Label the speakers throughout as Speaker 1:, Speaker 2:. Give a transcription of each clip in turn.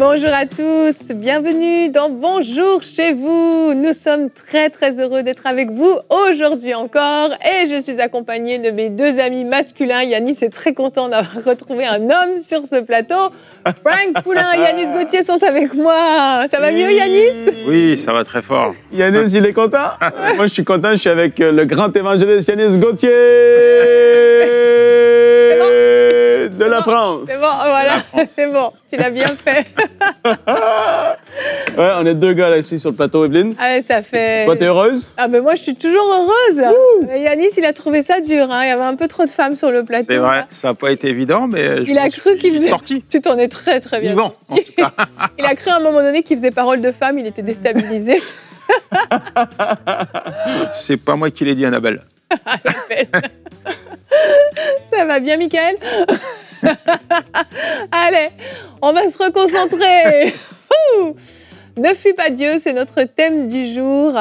Speaker 1: Bonjour à tous, bienvenue dans Bonjour chez vous. Nous sommes très très heureux d'être avec vous aujourd'hui encore et je suis accompagnée de mes deux amis masculins. Yanis est très content d'avoir retrouvé un homme sur ce plateau. Frank Poulain et Yanis Gauthier sont avec moi. Ça va mieux
Speaker 2: Yanis Oui, ça va très fort.
Speaker 3: Yanis, il est content Moi je suis content, je suis avec euh, le grand évangéliste Yanis Gauthier de, la France. C'est
Speaker 1: bon, voilà, c'est bon, tu l'as bien fait.
Speaker 3: ouais, on est deux gars là ici sur le plateau, Evelyne.
Speaker 1: Ah, ouais, ça fait. Toi, t'es heureuse Ah, mais moi, je suis toujours heureuse. Euh, Yanis, il a trouvé ça dur. Hein. Il y avait un peu trop de femmes sur le plateau. C'est vrai,
Speaker 2: ça n'a pas été évident, mais. Euh, je il a
Speaker 1: cru qu'il faisait. Sorti. Tu t'en es très, très bien. Vivant, en tout cas. il a cru à un moment donné qu'il faisait parole de femme, il était déstabilisé.
Speaker 2: C'est pas moi qui l'ai dit, Annabelle. Annabelle.
Speaker 1: Ça va bien, Michael Allez, on va se reconcentrer. ne fuis pas Dieu, c'est notre thème du jour.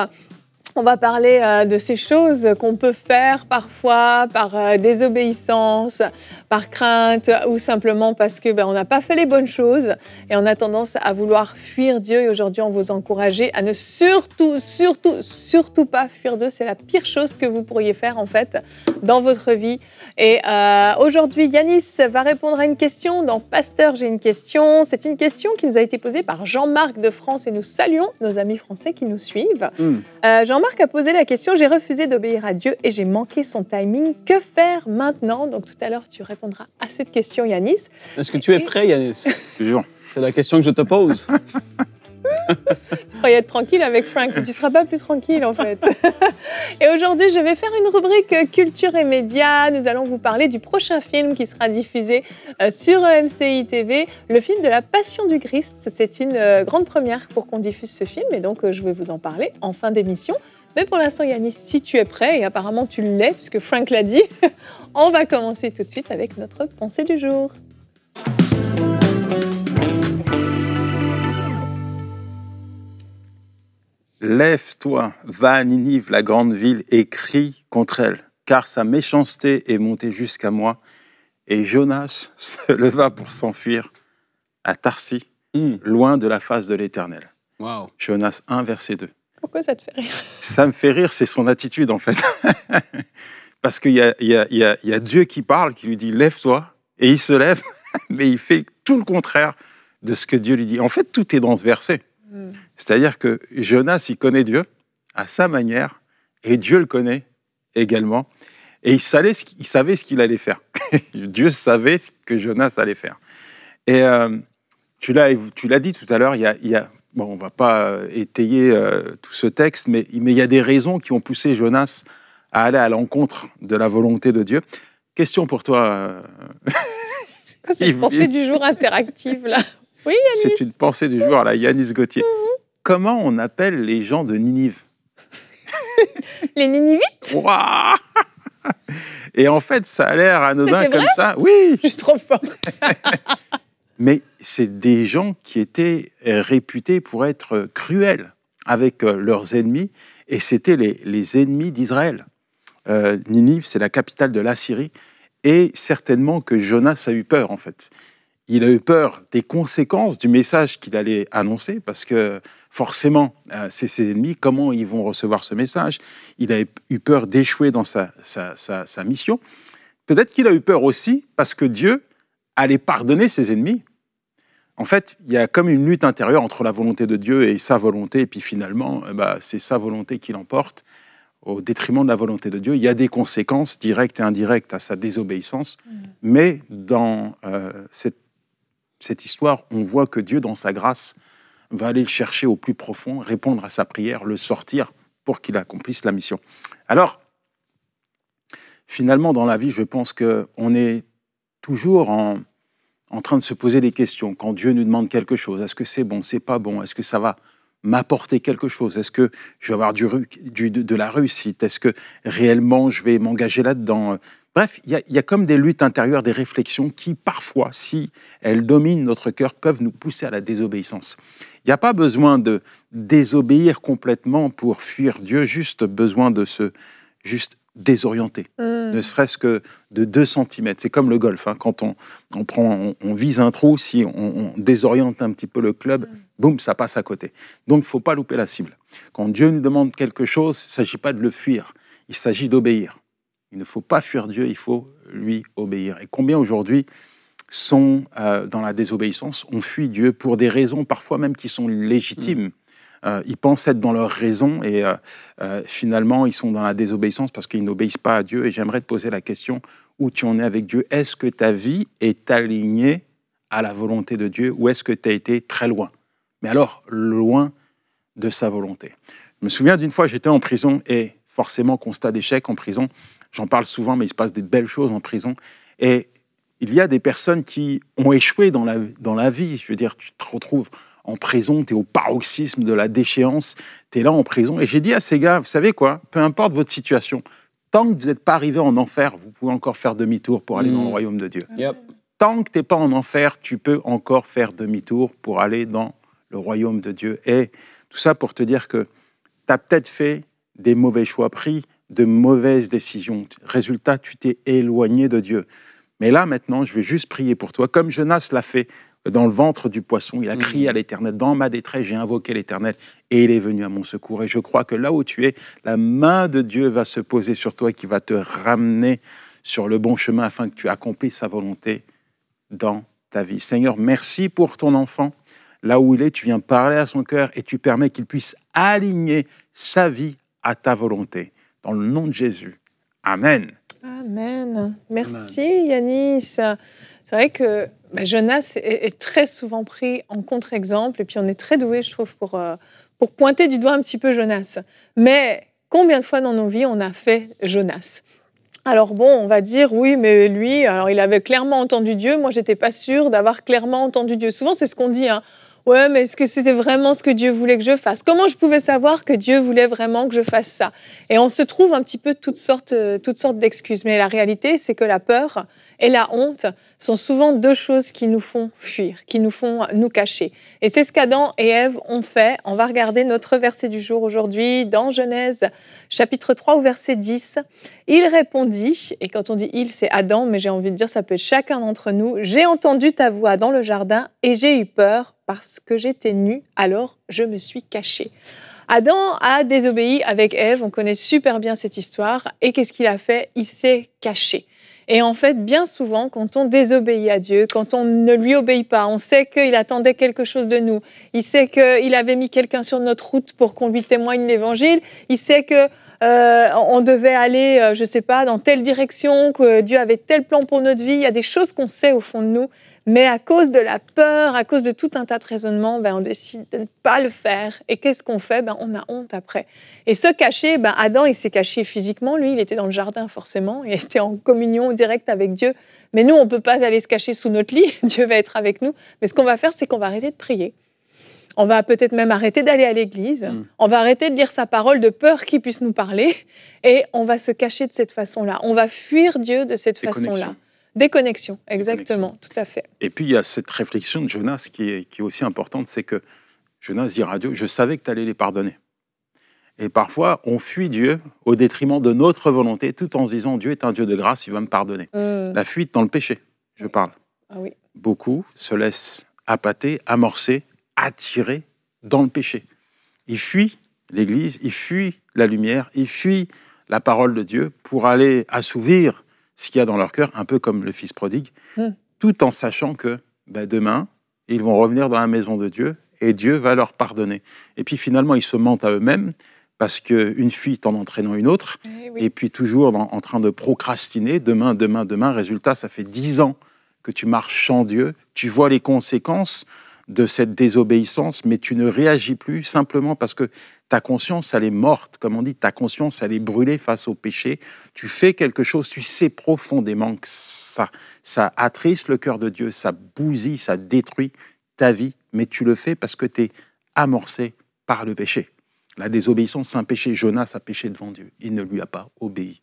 Speaker 1: On va parler euh, de ces choses qu'on peut faire parfois par euh, désobéissance, par crainte ou simplement parce que ben, on n'a pas fait les bonnes choses et on a tendance à vouloir fuir Dieu. Et aujourd'hui, on vous encourage à ne surtout, surtout, surtout pas fuir Dieu. C'est la pire chose que vous pourriez faire en fait dans votre vie. Et euh, aujourd'hui, Yanis va répondre à une question dans Pasteur, j'ai une question. C'est une question qui nous a été posée par Jean-Marc de France et nous saluons nos amis français qui nous suivent. Hmm. Jean-Marc a posé la question J'ai refusé d'obéir à Dieu et j'ai manqué son timing. Que faire maintenant Donc tout à l'heure, tu répondras à cette question, Yanis.
Speaker 3: Est-ce que tu es prêt, Yanis C'est la question que je te pose.
Speaker 1: Je croyais être tranquille avec Frank, tu ne seras pas plus tranquille en fait. Et aujourd'hui, je vais faire une rubrique culture et médias. Nous allons vous parler du prochain film qui sera diffusé euh, sur euh, MCI TV, le film de la Passion du Christ. C'est une euh, grande première pour qu'on diffuse ce film et donc je vais vous en parler en fin d'émission. Mais pour l'instant, Yannis, si tu es prêt, et apparemment tu l'es, puisque Frank l'a dit, on va commencer tout de suite avec notre pensée du jour.
Speaker 2: Lève-toi, va à Ninive, la grande ville, et crie contre elle, car sa méchanceté est montée jusqu'à moi. Et Jonas se leva pour s'enfuir à Tarsi, hmm. loin de la face de l'Éternel. Wow. Jonas 1, verset 2.
Speaker 1: Pourquoi ça te fait rire
Speaker 2: Ça me fait rire, c'est son attitude en fait. Parce qu'il y a, Dieu qui parle, qui lui dit lève-toi, et il se lève, mais il fait tout le contraire de ce que Dieu lui dit. En fait, tout est dans ce verset. Hmm. C'est-à-dire que Jonas, il connaît Dieu à sa manière, et Dieu le connaît également, et il savait ce qu'il, allait faire. Dieu savait ce que Jonas allait faire. Et euh, tu, l'as, tu l'as dit tout à l'heure, il il y a bon, on ne va pas euh, étayer euh, tout ce texte, mais il y a des raisons qui ont poussé Jonas à aller à l'encontre de la volonté de Dieu. Question pour toi. Euh, C'est une pensée du
Speaker 1: jour interactive, là. Oui, C'est une
Speaker 2: pensée du jour là, Yanis Gauthier. Mm-hmm. Comment on appelle les gens de Ninive
Speaker 1: Les Ninivites
Speaker 2: Et en fait, ça a l'air anodin comme ça. Oui Je suis trop forte mais c'est des gens qui étaient euh, réputés pour être euh, cruels avec euh, leurs ennemis, et c'était les, les, ennemis d'Israël. Ninive, c'est la capitale de l'Assyrie, et certainement que Jonas a eu peur, en fait. Il a eu peur des conséquences du message qu'il allait annoncer, parce que forcément, c'est ses ennemis, comment ils vont recevoir ce message Il a eu peur d'échouer dans sa, sa, sa mission. Peut-être qu'il a eu peur aussi parce que Dieu allait pardonner ses ennemis en fait, il y a comme une lutte intérieure entre la volonté de Dieu et sa volonté, et puis finalement, eh ben, c'est sa volonté qui l'emporte au détriment de la volonté de Dieu. Il y a des conséquences directes et indirectes à sa désobéissance, mm. mais dans euh, cette, histoire, on voit que Dieu, dans sa grâce, va aller le chercher au plus profond, répondre à sa prière, le sortir pour qu'il accomplisse la mission. Alors, finalement, dans la vie, je pense qu'on est toujours en en train de se poser des questions. Quand Dieu nous demande quelque chose, est-ce que c'est bon, c'est pas bon, est-ce que ça va m'apporter quelque chose Est-ce que je vais avoir de, la réussite Est-ce que réellement je vais m'engager là-dedans euh. Bref, il y, y, a comme des luttes intérieures, des réflexions qui, parfois, si elles dominent notre cœur, peuvent nous pousser à la désobéissance. Il n'y a pas besoin de désobéir complètement pour fuir Dieu, juste besoin de se juste désorienté, hmm. ne serait-ce que de 2 cm. C'est comme le golf, hein. quand on, vise un trou, si on, désoriente un petit peu le club, hmm. boum, ça passe à côté. Donc, il ne faut pas louper la cible. Quand Dieu nous demande quelque chose, il ne s'agit pas de le fuir, il s'agit d'obéir. Il ne faut pas fuir Dieu, il faut lui obéir. Et combien aujourd'hui sont euh, dans la désobéissance, on fuit Dieu pour des raisons parfois même qui sont légitimes. Hmm. Euh, ils pensent être dans leur raison et euh, euh, finalement ils sont dans la désobéissance parce qu'ils n'obéissent pas à Dieu. Et j'aimerais te poser la question où tu en es avec Dieu. Est-ce que ta vie est alignée à la volonté de Dieu ou est-ce que tu as été très loin Mais alors, loin de sa volonté. Je me souviens d'une fois, j'étais en prison et forcément, constat d'échec en prison. J'en parle souvent, mais il se passe des belles choses en prison. Et il y a des personnes qui ont échoué dans la, dans la vie. Je veux dire, tu te retrouves en prison, tu es au paroxysme de la déchéance, tu es là en prison. Et j'ai dit à ces gars, vous savez quoi, peu importe votre situation, tant que vous n'êtes pas arrivé en enfer, vous pouvez encore faire demi-tour pour aller dans le mm. royaume de Dieu. Tant que tu n'es pas en enfer, tu peux encore faire demi-tour pour aller dans le royaume de Dieu. Et tout ça pour te dire que tu as peut-être fait des mauvais choix pris, de mauvaises décisions. Résultat, tu t'es éloigné de Dieu. Mais là, maintenant, je vais juste prier pour toi, comme Jonas l'a fait dans le ventre du poisson. Il a mm. crié à l'Éternel, dans ma détresse, j'ai invoqué l'Éternel et il est venu à mon secours. Et je crois que là où tu es, la main de Dieu va se poser sur toi, qui va te ramener sur le bon chemin afin que tu accomplisses sa volonté dans ta vie. Seigneur, merci pour ton enfant. Là où il est, tu viens parler à son cœur et tu permets qu'il puisse aligner sa vie à ta volonté. Dans le nom de Jésus. Amen.
Speaker 1: Amen. Merci Yanis. C'est vrai que bah, Jonas est, très souvent pris en contre-exemple, et puis on est très doué, je trouve, euh, pour, pointer du doigt un petit peu Jonas. Mais combien de fois dans nos vies on a fait Jonas alors bon, on va dire oui, mais lui, alors il avait clairement entendu Dieu. Moi, j'étais pas sûre d'avoir clairement entendu Dieu. Souvent, c'est ce qu'on dit. Hein. Ouais, mais est-ce que c'était vraiment ce que Dieu voulait que je fasse Comment je pouvais savoir que Dieu voulait vraiment que je fasse ça Et on se trouve un petit peu toutes toutes sortes d'excuses. Mais la réalité, c'est que la peur et la honte sont souvent deux choses qui nous font fuir, qui nous font nous cacher. Et c'est ce qu'Adam et Ève ont fait. On va regarder notre verset du jour aujourd'hui dans Genèse chapitre 3 au verset 10. Il répondit, et quand on dit il, c'est Adam, mais j'ai envie de dire ça peut être chacun d'entre nous, j'ai entendu ta voix dans le jardin et j'ai eu peur parce que j'étais nu, alors je me suis caché. Adam a désobéi avec Ève, on connaît super bien cette histoire, et qu'est-ce qu'il a fait Il s'est caché. Et en fait, bien souvent, quand on désobéit à Dieu, quand on ne lui obéit pas, on sait qu'il attendait quelque chose de nous. Il sait qu'il avait mis quelqu'un sur notre route pour qu'on lui témoigne l'évangile. Il sait que euh, on devait aller, euh, je ne sais pas, dans telle direction, que Dieu avait tel plan pour notre vie. Il y a des choses qu'on sait au fond de nous, mais à cause de la peur, à cause de tout un tas de raisonnements, ben, on décide de ne pas le faire. Et qu'est-ce qu'on fait ben, On a honte après. Et se cacher, ben, Adam, il s'est caché physiquement. Lui, il était dans le jardin, forcément. Il était en communion directe avec Dieu. Mais nous, on ne peut pas aller se cacher sous notre lit. Dieu va être avec nous. Mais ce qu'on va faire, c'est qu'on va arrêter de prier. On va peut-être même arrêter d'aller à l'église. Mm. On va arrêter de lire sa parole de peur qu'il puisse nous parler. Et on va se cacher de cette façon-là. On va fuir Dieu de cette façon-là. Déconnexion, exactement, tout à fait.
Speaker 2: Et puis il y a cette réflexion de Jonas qui est, aussi importante, c'est que Jonas dit Dieu, je savais que tu allais les pardonner. Et parfois, on fuit Dieu au détriment de notre volonté, tout en se disant Dieu est un Dieu de grâce, il va me pardonner. Mmh. La fuite dans le péché, je parle. Ah Beaucoup se laissent appâter, amorcer, attirer dans le péché. Ils fuient l'Église, ils fuient la lumière, ils fuient la parole de Dieu pour aller assouvir ce qu'il y a dans leur cœur, un peu comme le fils prodigue, mm. tout en sachant que bah, demain, ils vont revenir dans la maison de Dieu et Dieu va leur pardonner. Et puis finalement, ils se mentent à eux-mêmes parce qu'une fuite en entraînant une autre, eh et, puis toujours en train de procrastiner, demain, demain, demain, résultat, ça fait dix ans que tu marches sans Dieu, tu vois les conséquences, de cette désobéissance, mais tu ne réagis plus simplement parce que ta conscience, elle est morte. Comme on dit, ta conscience, elle est brûlée face au péché. Tu fais quelque chose, tu sais profondément que ça, ça attriste le cœur de Dieu, ça bousille, ça détruit ta vie, mais tu le fais parce que tu es amorcé par le péché. La désobéissance, c'est un péché. Jonas a péché devant Dieu. Il ne lui a pas obéi.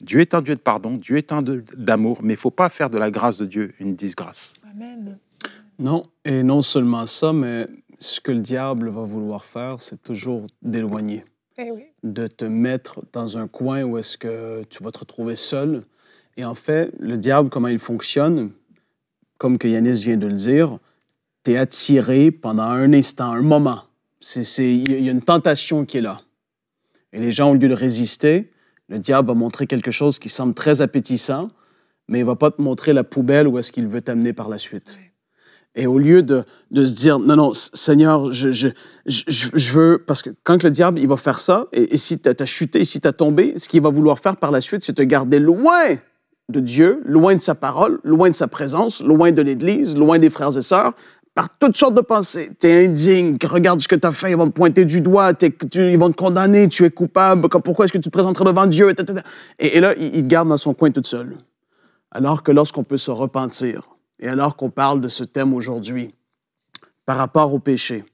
Speaker 2: Dieu est un Dieu de pardon, Dieu est un Dieu d'amour, mais il faut pas faire de la grâce de Dieu une disgrâce. Amen.
Speaker 3: Non, et non seulement ça, mais ce que le diable va vouloir faire, c'est toujours d'éloigner. Eh de te mettre dans un coin où est-ce que tu vas te retrouver seul. Et en fait, le diable, comment il fonctionne, comme que Yanis vient de le dire, t'es attiré pendant un instant, un moment. Il y a une tentation qui est là. Et les gens, au lieu de résister, le diable va montrer quelque chose qui semble très appétissant, mais il va pas te montrer la poubelle où est-ce qu'il veut t'amener par la suite. Et au lieu de, se dire, non, non, Seigneur, je, je, je, veux, parce que quand le diable, il va faire ça, et, si tu as, chuté, si tu tombé, ce qu'il va vouloir faire par la suite, c'est te garder loin de Dieu, loin de sa parole, loin de sa présence, loin de l'Église, loin des frères et sœurs, par toutes sortes de pensées. T'es es indigne, regarde ce que tu fait, ils vont te pointer du doigt, ils vont te condamner, tu es coupable, pourquoi est-ce que tu te présenteras devant Dieu, et, et, là, il, il garde dans son coin tout seul. Alors que lorsqu'on peut se repentir, et alors qu'on parle de ce thème aujourd'hui, par rapport au péché,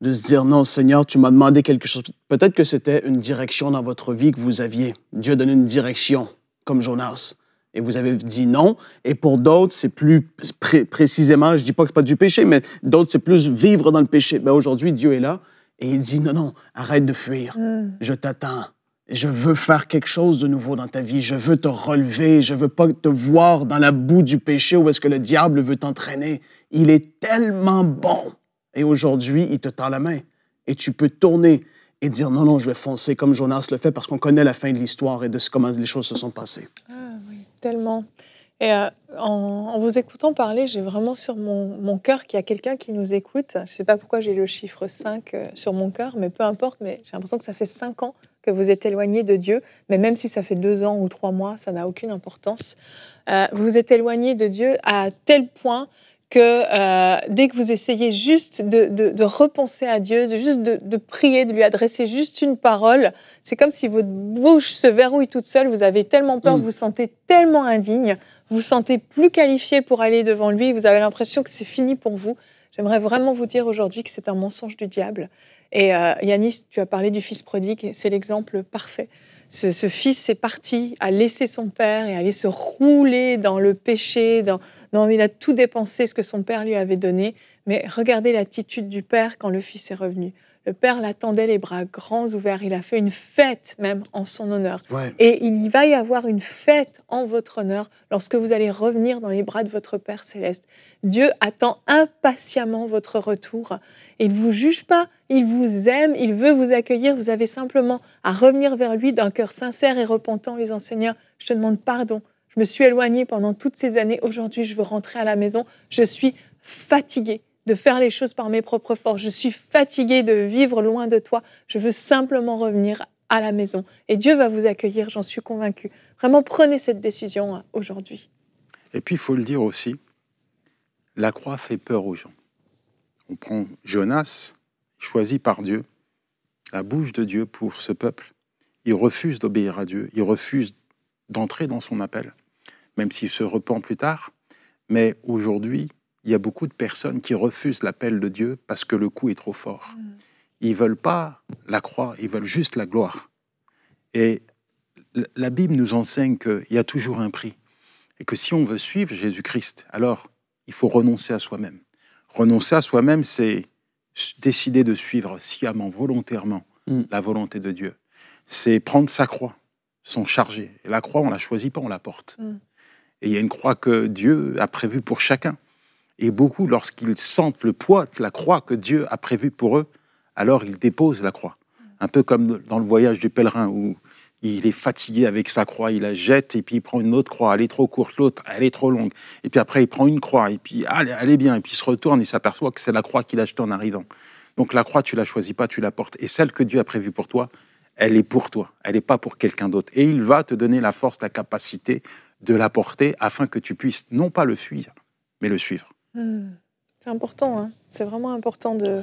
Speaker 3: de se dire non, Seigneur, tu m'as demandé quelque chose. Peut-être que c'était une direction dans votre vie que vous aviez. Dieu a donné une direction, comme Jonas. Et vous avez dit non. Et pour d'autres, c'est plus précisément, je ne dis pas que ce pas du péché, mais d'autres, c'est plus vivre dans le péché. Mais ben, aujourd'hui, Dieu est là et il dit non, non, arrête de fuir. Mm. Je t'attends. Je veux faire quelque chose de nouveau dans ta vie. Je veux te relever. Je veux pas te voir dans la boue du péché où est-ce que le diable veut t'entraîner. Il est tellement bon. Et aujourd'hui, il te tend la main. Et tu peux tourner et dire non, non, je vais foncer comme Jonas le fait parce qu'on connaît la fin de l'histoire et de comment les choses se sont passées. Ah
Speaker 1: oui, tellement. Et euh, en, vous écoutant parler, j'ai vraiment sur mon, mon cœur qu'il y a quelqu'un qui nous écoute. Je ne sais pas pourquoi j'ai le chiffre 5 euh, sur mon cœur, mais peu importe, mais j'ai l'impression que ça fait 5 ans que vous êtes éloigné de Dieu, mais même si ça fait deux ans ou trois mois, ça n'a aucune importance. Euh, vous êtes éloigné de Dieu à tel point que euh, dès que vous essayez juste de, repenser à Dieu, de juste de, prier, de lui adresser juste une parole, c'est comme si votre bouche se verrouille toute seule, vous avez tellement peur, mm. vous vous sentez tellement indigne, vous vous sentez plus qualifié pour aller devant lui, vous avez l'impression que c'est fini pour vous. J'aimerais vraiment vous dire aujourd'hui que c'est un mensonge du diable. Et euh, Yanis, tu as parlé du fils prodigue, c'est l'exemple parfait. Ce, fils est parti, a laissé son père et allé se rouler dans le péché, dans, dans, il a tout dépensé ce que son père lui avait donné, mais regardez l'attitude du père quand le fils est revenu. Le père l'attendait les bras grands ouverts. Il a fait une fête même en son honneur. Et il y va y avoir une fête en votre honneur lorsque vous allez revenir dans les bras de votre Père céleste. Dieu attend impatiemment votre retour. Il ne vous juge pas, il vous aime, il veut vous accueillir. Vous avez simplement à revenir vers lui d'un cœur sincère et repentant, les enseignants. Je te demande pardon. Je me suis éloignée pendant toutes ces années. Aujourd'hui, je veux rentrer à la maison. Je suis fatiguée de faire les choses par mes propres forces. Je suis fatigué de vivre loin de toi. Je veux simplement revenir à la maison. Et Dieu va vous accueillir, j'en suis convaincu. Vraiment, prenez cette décision euh, aujourd'hui.
Speaker 2: Et puis, il faut le dire aussi, la croix fait peur aux gens. On prend Jonas, choisi par Dieu, la bouche de Dieu pour ce peuple. Il refuse d'obéir à Dieu, il refuse d'entrer dans son appel, même s'il se repent plus tard. Mais aujourd'hui, il y a beaucoup de personnes qui refusent l'appel de Dieu parce que le coup est trop fort. Mm. Ils veulent pas la croix, ils veulent juste la gloire. Et la Bible nous enseigne qu'il y a toujours un prix et que si on veut suivre Jésus-Christ, alors il faut renoncer à soi-même. Renoncer à soi-même, c'est décider de suivre sciemment, volontairement, mm. la volonté de Dieu. C'est prendre sa croix, son chargé. Et la croix, on la choisit pas, on la porte. Mm. Et il y a une croix que Dieu a prévue pour chacun. Et beaucoup, lorsqu'ils sentent le poids de la croix que Dieu a prévue pour eux, alors ils déposent la croix. Un peu comme dans le voyage du pèlerin où il est fatigué avec sa croix, il la jette et puis il prend une autre croix, elle est trop courte, l'autre, elle est trop longue. Et puis après, il prend une croix et puis elle est bien, et puis il se retourne et s'aperçoit que c'est la croix qu'il a jetée en arrivant. Donc la croix, tu la choisis pas, tu la portes. Et celle que Dieu a prévue pour toi, elle est pour toi, elle n'est pas pour quelqu'un d'autre. Et il va te donner la force, la capacité de la porter afin que tu puisses non pas le fuir, mais le suivre.
Speaker 1: C'est important, hein. c'est vraiment important de,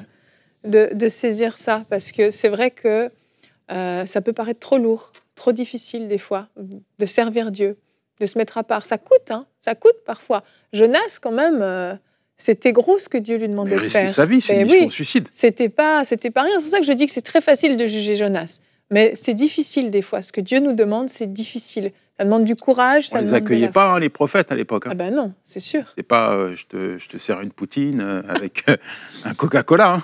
Speaker 1: de, saisir ça, parce que c'est vrai que euh, ça peut paraître trop lourd, trop difficile des fois, de servir Dieu, de se mettre à part. Ça coûte, hein. ça coûte parfois. Jonas, quand même, euh, c'était gros ce que Dieu lui demandait de faire. sa vie, c'est une ben oui, suicide. C'était pas, c'était pas rien. C'est pour ça que je dis que c'est très facile de juger Jonas. Mais c'est difficile des fois. Ce que Dieu nous demande, c'est difficile. Ça demande du courage. On ne les accueillait pas,
Speaker 2: hein, les prophètes, à l'époque. Hein. Ah ben non, c'est sûr. C'est pas euh, je, te, sers une poutine euh, avec euh, un Coca-Cola.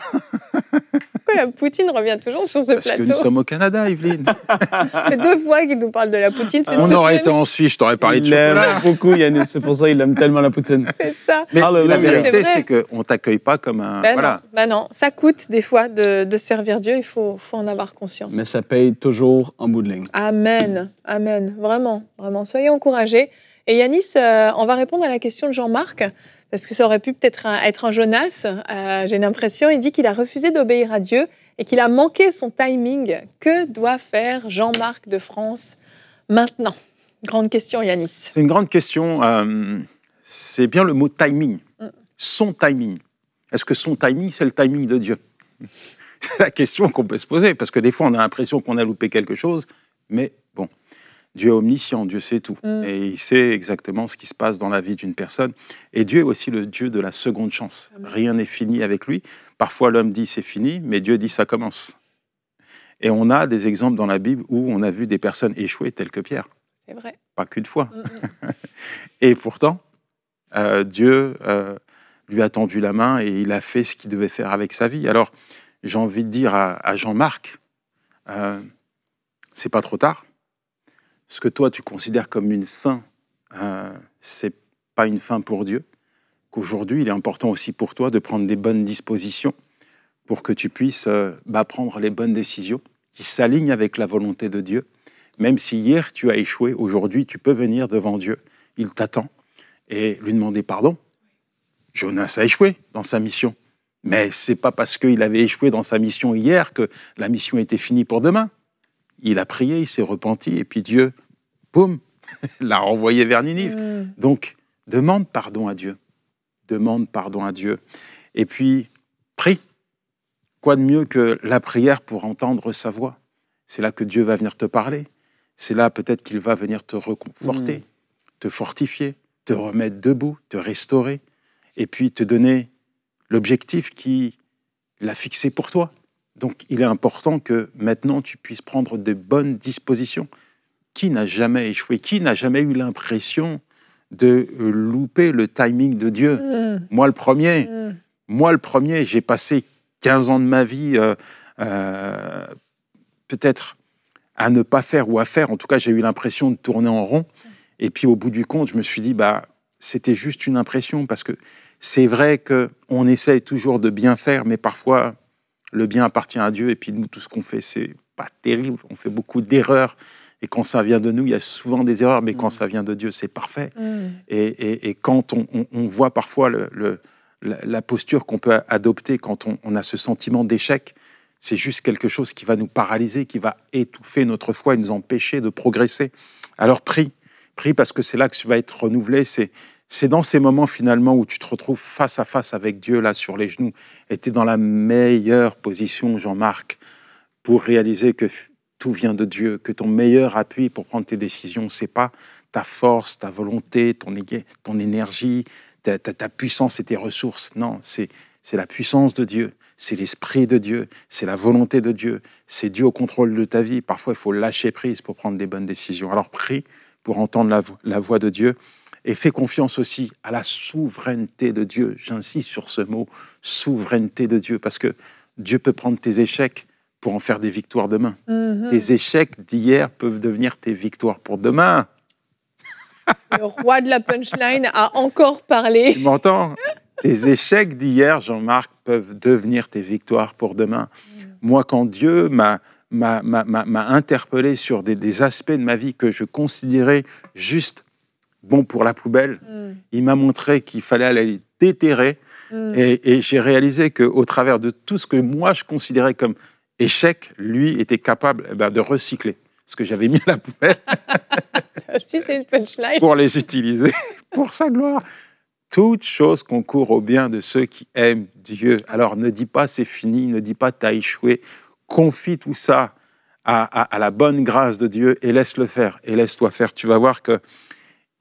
Speaker 2: Hein.
Speaker 1: la poutine revient toujours sur ce plateau Parce que nous sommes
Speaker 2: au Canada, Yveline. C'est deux
Speaker 1: fois qu'il nous parle de la poutine. On aurait
Speaker 3: été
Speaker 2: en Suisse, je t'aurais parlé de chocolat. beaucoup Yannis, c'est pour ça qu'il aime tellement la poutine. C'est ça. Mais, ah, la vérité, c'est qu'on ne t'accueille pas comme un... Ben voilà. non,
Speaker 1: ben non, ça coûte des fois de, servir Dieu, il faut, faut, en avoir conscience. Mais
Speaker 3: ça paye toujours en bout
Speaker 1: Amen, amen, vraiment, vraiment. Soyez encouragés. Et Yanis, euh, on va répondre à la question de Jean-Marc parce que ça aurait pu peut-être être un Jonas, euh, j'ai l'impression, il dit qu'il a refusé d'obéir à Dieu et qu'il a manqué son timing. Que doit faire Jean-Marc de France maintenant Grande question, Yanis.
Speaker 2: C'est une grande question. Euh, c'est bien le mot timing. Mm. Son timing. Est-ce que son timing, c'est le timing de Dieu C'est la question qu'on peut se poser, parce que des fois, on a l'impression qu'on a loupé quelque chose, mais bon. Dieu est omniscient, Dieu sait tout. Mm. Et il sait exactement ce qui se passe dans la vie d'une personne. Et Dieu est aussi le Dieu de la seconde chance. Rien n'est fini avec lui. Parfois l'homme dit c'est fini, mais Dieu dit ça commence. Et on a des exemples dans la Bible où on a vu des personnes échouer telles que Pierre. C'est vrai. Pas qu'une fois. Mm, mm. et pourtant, euh, Dieu euh, lui a tendu la main et il a fait ce qu'il devait faire avec sa vie. Alors, j'ai envie de dire à, Jean-Marc, euh, c'est pas trop tard ce que toi tu considères comme une fin, euh, c'est pas une fin pour Dieu, qu'aujourd'hui il est important aussi pour toi de prendre des bonnes dispositions pour que tu puisses euh, bah, prendre les bonnes décisions qui s'alignent avec la volonté de Dieu. Même si hier tu as échoué, aujourd'hui tu peux venir devant Dieu, il t'attend, et lui demander pardon. Jonas a échoué dans sa mission, mais c'est pas parce qu'il avait échoué dans sa mission hier que la mission était finie pour demain il a prié, il s'est repenti, et puis Dieu, boum, l'a renvoyé vers Ninive. Mm. Donc, demande pardon à Dieu. Demande pardon à Dieu. Et puis, prie. Quoi de mieux que la prière pour entendre sa voix C'est là que Dieu va venir te parler. C'est là peut-être qu'il va venir te reconforter, mm. te fortifier, te remettre debout, te restaurer, et puis te donner l'objectif qui l'a fixé pour toi. Donc il est important que maintenant tu puisses prendre des bonnes dispositions. Qui n'a jamais échoué Qui n'a jamais eu l'impression de euh, louper le timing de Dieu mmh. Moi le premier. Mmh. Moi le premier, j'ai passé 15 ans de ma vie euh, euh, peut-être à ne pas faire ou à faire. En tout cas, j'ai eu l'impression de tourner en rond. Et puis au bout du compte, je me suis dit, bah, c'était juste une impression parce que c'est vrai qu'on essaye toujours de bien faire, mais parfois le bien appartient à Dieu, et puis nous, tout ce qu'on fait, c'est pas terrible, on fait beaucoup d'erreurs. Et quand ça vient de nous, il y a souvent des erreurs, mais quand mm. ça vient de Dieu, c'est parfait. Mm. Et, quand on, voit parfois le, la posture qu'on peut adopter quand on, a ce sentiment d'échec, c'est juste quelque chose qui va nous paralyser, qui va étouffer notre foi et nous empêcher de progresser. Alors prie, prie parce que c'est là que tu vas être renouvelé, c'est c'est dans ces moments finalement où tu te retrouves face à face avec Dieu, là, sur les genoux, et tu es dans la meilleure position, Jean-Marc, pour réaliser que tout vient de Dieu, que ton meilleur appui pour prendre tes décisions, c'est pas ta force, ta volonté, ton, énergie, ta, puissance et tes ressources. Non, c'est la puissance de Dieu, c'est l'esprit de Dieu, c'est la volonté de Dieu, c'est Dieu au contrôle de ta vie. Parfois, il faut lâcher prise pour prendre des bonnes décisions. Alors prie pour entendre la voix de Dieu et fais confiance aussi à la souveraineté de Dieu. J'insiste sur ce mot, souveraineté de Dieu, parce que Dieu peut prendre tes échecs pour en faire des victoires demain. Mhm. Tes échecs d'hier peuvent devenir tes victoires pour demain.
Speaker 1: Le roi de la punchline a encore parlé. Tu
Speaker 2: m'entends Tes échecs d'hier, Jean-Marc, peuvent devenir tes victoires pour demain. Mhm. Moi, quand Dieu m'a m'a interpellé sur des, des, aspects de ma vie que je considérais juste bon pour la poubelle. Mm. Il m'a montré qu'il fallait aller déterrer. Mm. Et, j'ai réalisé qu'au travers de tout ce que moi je considérais comme échec, lui était capable eh ben, de recycler ce que j'avais mis à la poubelle.
Speaker 1: ça c'est une punchline.
Speaker 2: Pour les utiliser pour sa gloire. Toute chose concourt au bien de ceux qui aiment Dieu. Alors ne dis pas c'est fini, ne dis pas t'as échoué. Confie tout ça à, la bonne grâce de Dieu et laisse-le faire. Et laisse-toi faire. Tu vas voir que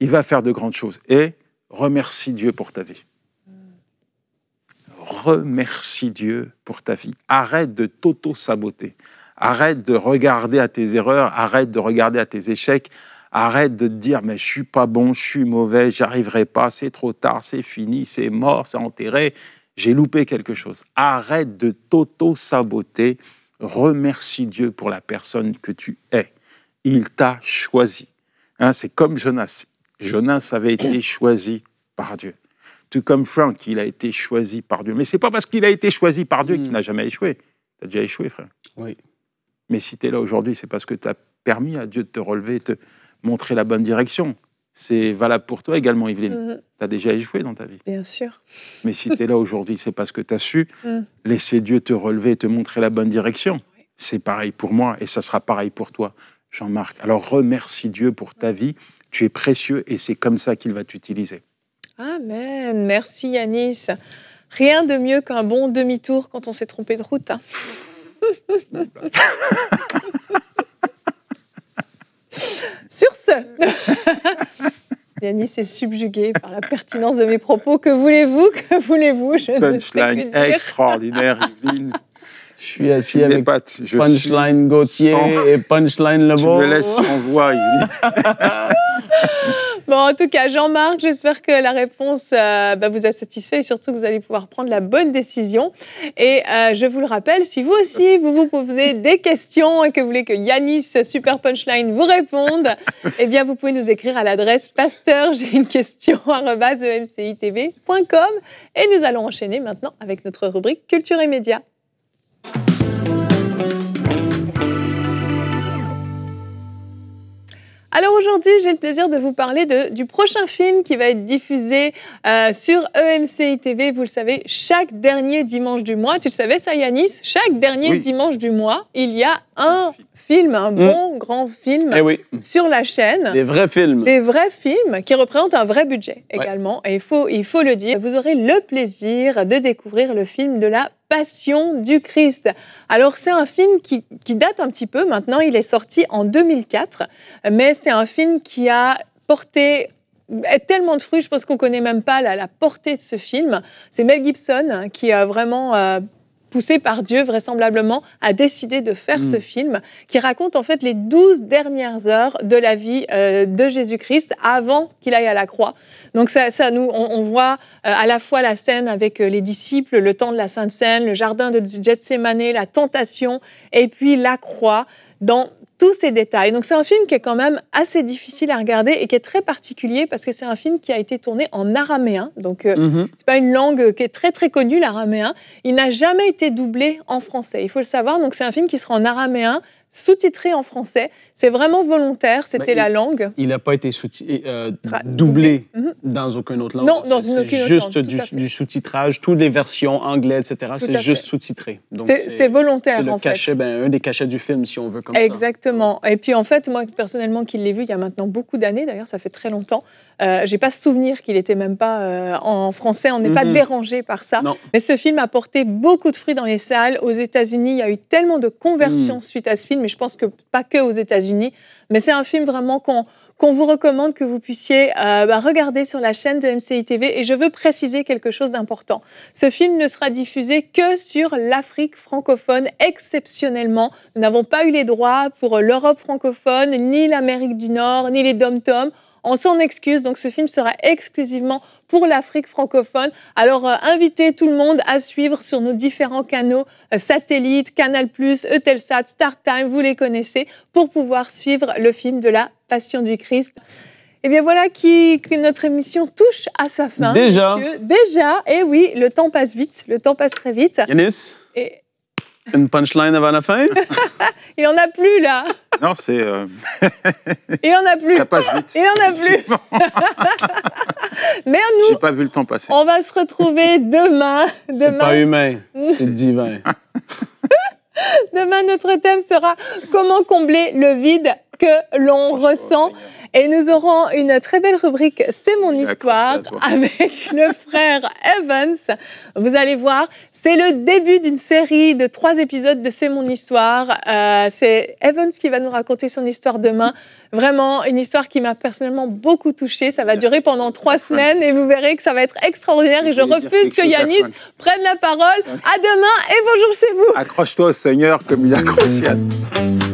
Speaker 2: il va faire de grandes choses. Et remercie Dieu pour ta vie. Remercie Dieu pour ta vie. Arrête de t'auto-saboter. Arrête de regarder à tes erreurs, arrête de regarder à tes échecs, arrête de dire mais je suis pas bon, je suis mauvais, j'arriverai pas, c'est trop tard, c'est fini, c'est mort, c'est enterré, j'ai loupé quelque chose. Arrête de t'auto-saboter, remercie Dieu pour la personne que tu es. Il t'a choisi. Hein, c'est comme Jonas, Jonas avait été choisi par Dieu. Tout comme Frank, il a été choisi par Dieu. Mais c'est pas parce qu'il a été choisi par Dieu qu'il hmm. n'a jamais échoué. Tu as déjà échoué, frère. Oui. Mais si tu es là aujourd'hui, c'est parce que tu as permis à Dieu de te relever, de te montrer la bonne direction. C'est valable pour toi également, Evelyne. Mhm. Tu as déjà échoué dans ta vie. Bien sûr. Mais si tu es là aujourd'hui, c'est parce que tu as su hmm. laisser Dieu te relever, et te montrer la bonne direction. C'est pareil pour moi et ça sera pareil pour toi, Jean-Marc. Alors remercie Dieu pour ta vie, tu es précieux et c'est comme ça qu'il va t'utiliser.
Speaker 1: Amen. Merci Yanis. Rien de mieux qu'un bon demi-tour quand on s'est trompé de route. Hein. Sur ce, Yanis est subjugué par la pertinence de mes propos. Que voulez-vous Que
Speaker 3: voulez-vous
Speaker 2: Punchline extraordinaire, Je suis assis avec pattes. punchline
Speaker 3: Gauthier et punchline Lebeau. Tu me laisses sans
Speaker 2: voix,
Speaker 1: bon, en tout cas, Jean-Marc, j'espère que la réponse euh, bah, vous a satisfait et surtout que vous allez pouvoir prendre la bonne décision. Et euh, je vous le rappelle, si vous aussi, vous vous posez des questions et que vous voulez que Yanis Super Punchline vous réponde, eh bien, vous pouvez nous écrire à l'adresse pasteur, j'ai une question, emcitv.com. E et nous allons enchaîner maintenant avec notre rubrique culture et médias. Alors aujourd'hui, j'ai le plaisir de vous parler du prochain film qui va être diffusé euh, sur EMCI TV. Vous le savez, chaque dernier dimanche du mois, tu le savais ça Yanis, chaque dernier dimanche du mois, il y a un film, un mm. bon grand film eh sur la chaîne. Des vrais films. Des vrais films qui représentent un vrai budget également. Et il faut, il faut le dire, vous aurez le plaisir de découvrir le film de la Passion du Christ. Alors c'est un film qui, date un petit peu maintenant, il est sorti en 2004, mais c'est un film qui a porté tellement de fruits, je pense qu'on ne connaît même pas la, portée de ce film. C'est Mel Gibson hein, qui a vraiment... Euh, poussé par Dieu vraisemblablement à décider de faire mm. ce film qui raconte en fait les douze dernières heures de la vie euh, de Jésus-Christ avant qu'il aille à la croix. Donc ça, ça nous, on, voit euh, à la fois la scène avec euh, les disciples, le temps de la Sainte Seine, le jardin de Gethsemane, la tentation et puis la croix dans tous ces détails. Donc c'est un film qui est quand même assez difficile à regarder et qui est très particulier parce que c'est un film qui a été tourné en araméen. Donc ce euh, mhm. c'est pas une langue qui est très très connue l'araméen. Il n'a jamais été doublé en français. Il faut le savoir. Donc c'est un film qui sera en araméen sous-titré en français. C'est vraiment volontaire, c'était la langue.
Speaker 3: Il n'a pas été euh, doublé mhm. dans aucune autre langue. Non, dans autre langue. C'est juste du, sous-titrage, toutes les versions anglaises, etc. C'est juste sous-titré. C'est volontaire, en fait. C'est ben, un des cachets du film, si on veut, comme ça.
Speaker 1: Exactement. Et puis, en fait, moi, personnellement, qui l'ai vu il y a maintenant beaucoup d'années, d'ailleurs, ça fait très longtemps, je euh, J'ai pas souvenir qu'il était même pas euh, en français. On n'est pas mhm. dérangé par ça. Mais ce film a porté beaucoup de fruits dans les salles. Aux États-Unis, il y a eu tellement de conversions mhm. suite à ce film. Mais je pense que pas que aux États-Unis, mais c'est un film vraiment qu'on vous recommande que vous puissiez euh, bah, regarder sur la chaîne de MCI TV. Et je veux préciser quelque chose d'important. Ce film ne sera diffusé que sur l'Afrique francophone exceptionnellement. Nous n'avons pas eu les droits pour l'Europe francophone, ni l'Amérique du Nord, ni les dom-toms. On s'en excuse, donc ce film sera exclusivement pour l'Afrique francophone. Alors euh, invitez tout le monde à suivre sur nos différents canaux, euh, Satellite, satellites, Canal+, Eutelsat, StarTime, vous les connaissez, pour pouvoir suivre le film de la Passion du Christ. eh bien voilà qui, que notre émission touche à sa fin. Déjà. Déjà. Et eh oui, le temps passe vite, le temps passe très vite. Yanis.
Speaker 3: Une punchline avant la fin
Speaker 1: Il en a plus là.
Speaker 2: Non, c'est. Euh...
Speaker 1: Il en a plus. Ça passe vite. Il en a plus.
Speaker 2: Mais nous. J'ai pas vu le temps passer. On
Speaker 1: va se retrouver demain. demain... C'est pas humain, c'est divin. demain, notre thème sera comment combler le vide que l'on ressent. Et nous aurons une très belle rubrique C'est mon histoire avec le frère Evans. Vous allez voir, c'est le début d'une série de trois épisodes de C'est mon histoire. Euh, c'est Evans qui va nous raconter son histoire demain. Vraiment, une histoire qui m'a personnellement beaucoup touchée. Ça va durer pendant trois semaines et vous verrez que ça va être extraordinaire. Et je refuse que Yanis prenne la parole. Hein à demain et bonjour
Speaker 2: chez vous. Accroche-toi au Seigneur comme il accroche